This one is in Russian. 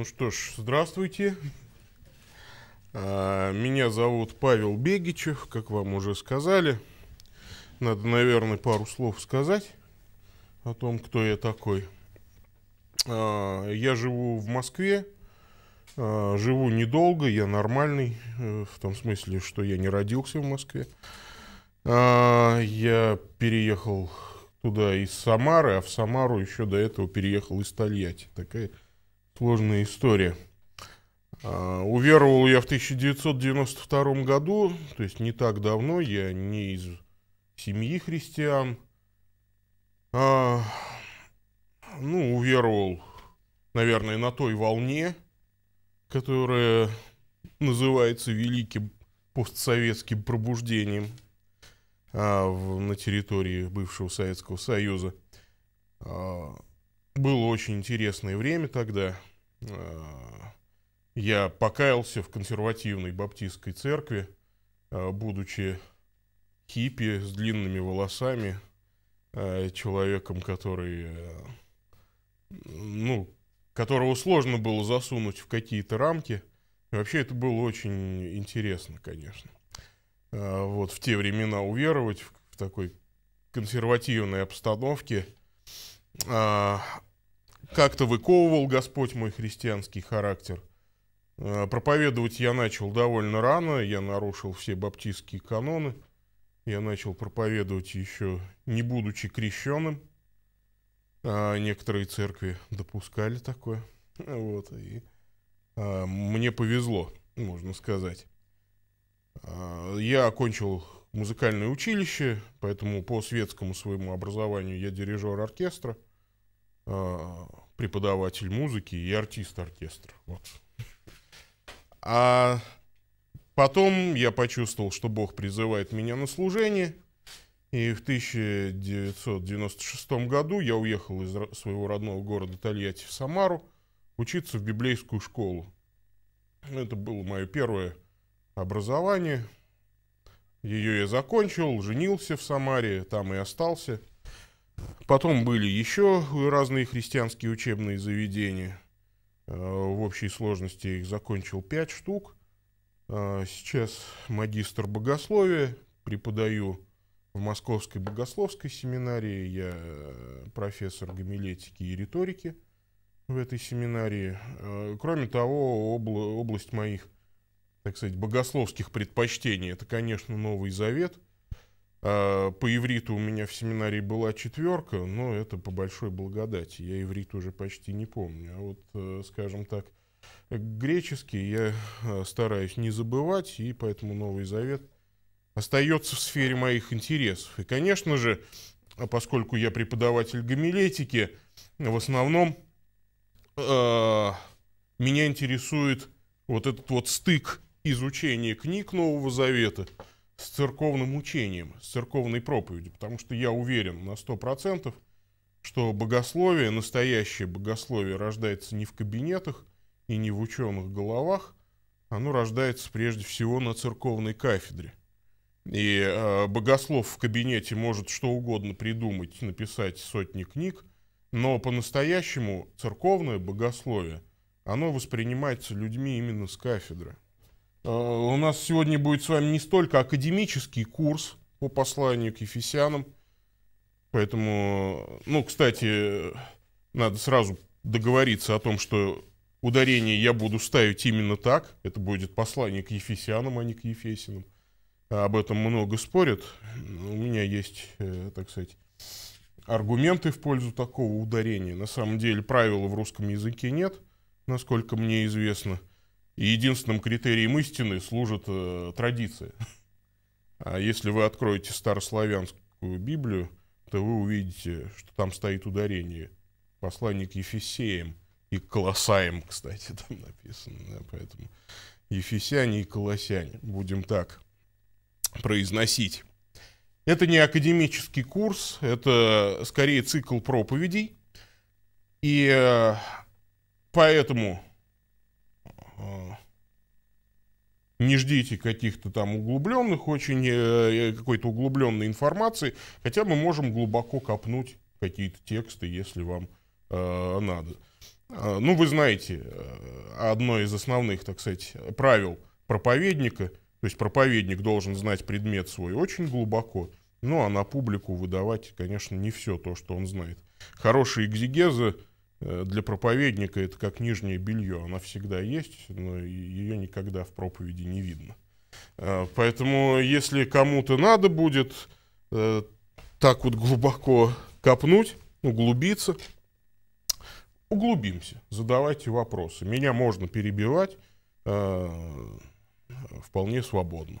Ну что ж, здравствуйте. А, меня зовут Павел Бегичев, как вам уже сказали. Надо, наверное, пару слов сказать о том, кто я такой. А, я живу в Москве, а, живу недолго, я нормальный, э, в том смысле, что я не родился в Москве. Я переехал туда из Самары, а в Самару еще до этого переехал из Тольятти. Такая сложная история. А, уверовал я в 1992 году, то есть не так давно, я не из семьи христиан. А, ну, уверовал, наверное, на той волне, которая называется Великим постсоветским пробуждением а, в, на территории бывшего Советского Союза. А, было очень интересное время тогда – Э, я покаялся в консервативной баптистской церкви, э, будучи хиппи с длинными волосами, э, человеком, который, ну, которого сложно было засунуть в какие-то рамки. вообще это было очень интересно, конечно. Вот в те времена уверовать в такой консервативной обстановке. Как-то выковывал Господь мой христианский характер. Э, проповедовать я начал довольно рано, я нарушил все баптистские каноны. Я начал проповедовать еще не будучи крещенным. А некоторые церкви допускали такое. Вот, и а, мне повезло, можно сказать. А, я окончил музыкальное училище, поэтому по светскому своему образованию я дирижер оркестра. А, преподаватель музыки и артист оркестра. Вот. А потом я почувствовал, что Бог призывает меня на служение. И в 1996 году я уехал из своего родного города Тольятти в Самару учиться в библейскую школу. Это было мое первое образование. Ее я закончил, женился в Самаре, там и остался. Потом были еще разные христианские учебные заведения. Э, в общей сложности их закончил пять штук. Э, сейчас магистр богословия, преподаю в Московской богословской семинарии, я э, профессор гомилетики и риторики в этой семинарии. Кроме того, обла область моих, так сказать, богословских предпочтений, это, конечно, Новый Завет – а, по ивриту у меня в семинарии была четверка, но это по большой благодати. Я иврит уже почти не помню. А вот, э, скажем так, греческий я э, стараюсь не забывать, и поэтому Новый Завет остается в сфере моих интересов. И, конечно же, а поскольку я преподаватель гомилетики, в основном э, меня интересует вот этот вот стык изучения книг Нового Завета – с церковным учением, с церковной проповедью, потому что я уверен на 100%, что богословие, настоящее богословие рождается не в кабинетах и не в ученых головах, оно рождается прежде всего на церковной кафедре. И э, богослов в кабинете может что угодно придумать, написать сотни книг, но по-настоящему церковное богословие, оно воспринимается людьми именно с кафедры. Э, у нас сегодня будет с вами не столько академический курс по посланию к Ефесянам. Поэтому, ну, кстати, надо сразу договориться о том, что ударение я буду ставить именно так. Это будет послание к Ефесянам, а не к Ефесинам. Об этом много спорят. У меня есть, э, так сказать, аргументы в пользу такого ударения. На самом деле правила в русском языке нет, насколько мне известно – и единственным критерием истины служит э, традиция. А если вы откроете старославянскую Библию, то вы увидите, что там стоит ударение. Послание к Ефесеям и к кстати, там написано. Да, поэтому Ефесяне и Колоссяне. Будем так произносить. Это не академический курс, это скорее цикл проповедей. И э, поэтому не ждите каких-то там углубленных, очень э, э, какой-то углубленной информации, хотя мы можем глубоко копнуть какие-то тексты, если вам э, надо. А, ну, вы знаете, э, одно из основных, так сказать, правил проповедника, то есть проповедник должен знать предмет свой очень глубоко, ну, а на публику выдавать, конечно, не все то, что он знает. Хорошие экзегезы Э, для проповедника это как нижнее белье, она всегда есть, но ее никогда в проповеди не видно. Э, поэтому, если кому-то надо будет э, так вот глубоко копнуть, углубиться, углубимся, задавайте вопросы. Меня можно перебивать вполне свободно.